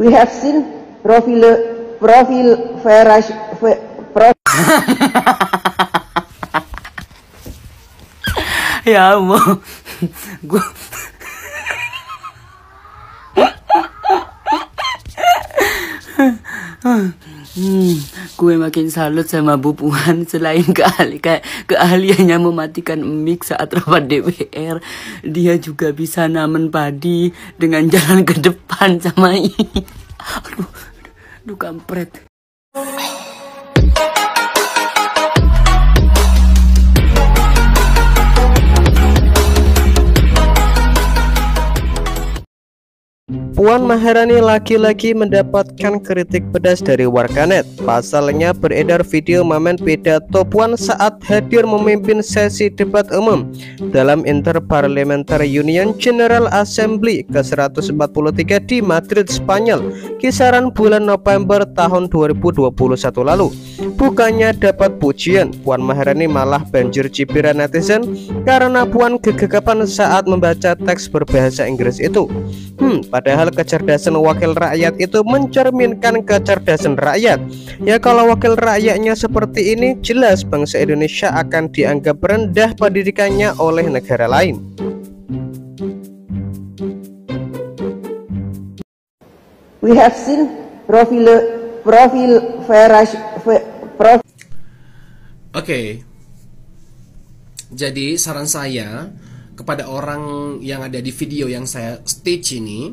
We have seen profil profil ferash fe, prof yeah, well, Hmm, gue makin salut sama Bu Puan selain keahli ke keahliannya mematikan mic saat rapat DPR, dia juga bisa namen padi dengan jalan ke depan sama ini. Aduh, aduh kampret. Puan Maharani lagi-lagi mendapatkan kritik pedas dari warganet. Pasalnya beredar video momen pidato Puan saat hadir memimpin sesi debat umum dalam Interparliamentary Union General Assembly ke-143 di Madrid, Spanyol, kisaran bulan November tahun 2021 lalu. Bukannya dapat pujian, Puan Maharani malah banjir cipiran netizen karena Puan gegegapan saat membaca teks berbahasa Inggris itu. Hmm, padahal kecerdasan wakil rakyat itu mencerminkan kecerdasan rakyat. Ya kalau wakil rakyatnya seperti ini jelas bangsa Indonesia akan dianggap rendah pendidikannya oleh negara lain. We have seen profil profil Ferash prof Oke. Jadi saran saya kepada orang yang ada di video yang saya stage ini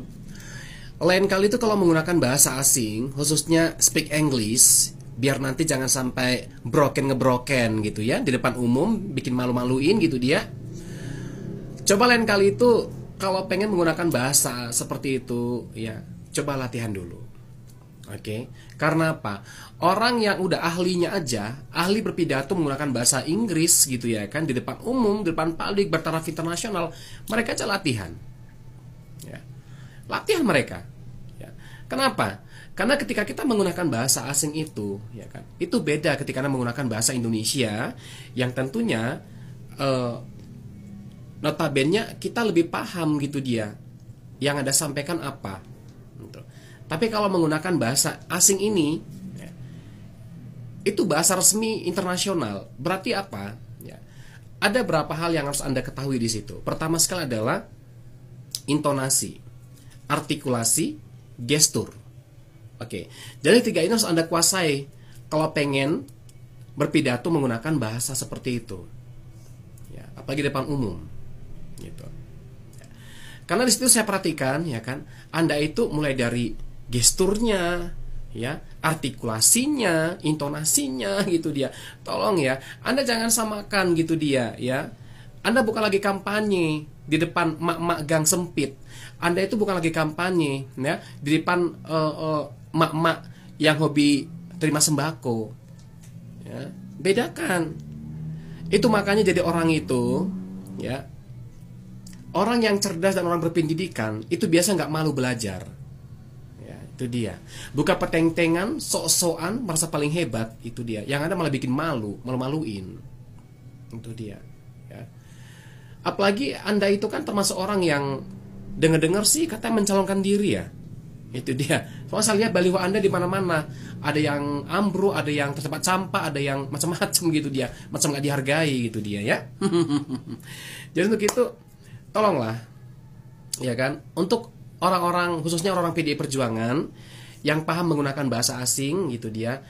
lain kali itu kalau menggunakan bahasa asing, khususnya speak English, biar nanti jangan sampai broken ngebroken gitu ya di depan umum, bikin malu-maluin gitu dia. Coba lain kali itu kalau pengen menggunakan bahasa seperti itu, ya coba latihan dulu. Oke, karena apa? Orang yang udah ahlinya aja, ahli berpidato menggunakan bahasa Inggris gitu ya kan di depan umum, di depan publik, bertaraf internasional, mereka aja latihan Latih mereka. Ya. Kenapa? Karena ketika kita menggunakan bahasa asing itu, ya kan, itu beda ketika kita menggunakan bahasa Indonesia yang tentunya eh, notabennya kita lebih paham gitu dia yang ada sampaikan apa. Gitu. Tapi kalau menggunakan bahasa asing ini, ya, itu bahasa resmi internasional. Berarti apa? Ya, ada berapa hal yang harus anda ketahui di situ. Pertama sekali adalah intonasi artikulasi, gestur. Oke, jadi tiga ini harus Anda kuasai kalau pengen berpidato menggunakan bahasa seperti itu. Ya, apalagi depan umum. Gitu. Ya. Karena di situ saya perhatikan ya kan, Anda itu mulai dari gesturnya, ya, artikulasinya, intonasinya gitu dia. Tolong ya, Anda jangan samakan gitu dia ya. Anda bukan lagi kampanye, di depan mak-mak gang sempit, Anda itu bukan lagi kampanye, ya, di depan uh, uh, yang hobi terima sembako. Ya, bedakan. Itu makanya jadi orang itu, ya. Orang yang cerdas dan orang berpendidikan itu biasa nggak malu belajar ya, itu dia buka peteng-tengan sok-sokan merasa paling hebat itu dia yang ada malah bikin malu malu-maluin itu dia ya Apalagi Anda itu kan termasuk orang yang dengar-dengar sih kata mencalonkan diri ya. Itu dia. Soalnya saya lihat baliho Anda di mana-mana. Ada yang ambruk, ada yang tercepat sampah, ada yang macam-macam gitu dia. Macam nggak dihargai gitu dia ya. Jadi untuk itu tolonglah ya kan untuk orang-orang khususnya orang-orang PDI Perjuangan yang paham menggunakan bahasa asing gitu dia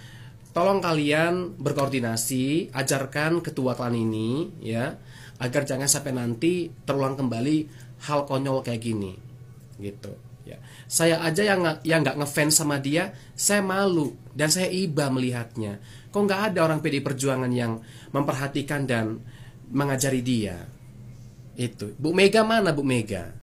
tolong kalian berkoordinasi ajarkan ketua klan ini ya agar jangan sampai nanti terulang kembali hal konyol kayak gini gitu ya saya aja yang yang nggak ngefans sama dia saya malu dan saya iba melihatnya kok nggak ada orang PD Perjuangan yang memperhatikan dan mengajari dia itu Bu Mega mana Bu Mega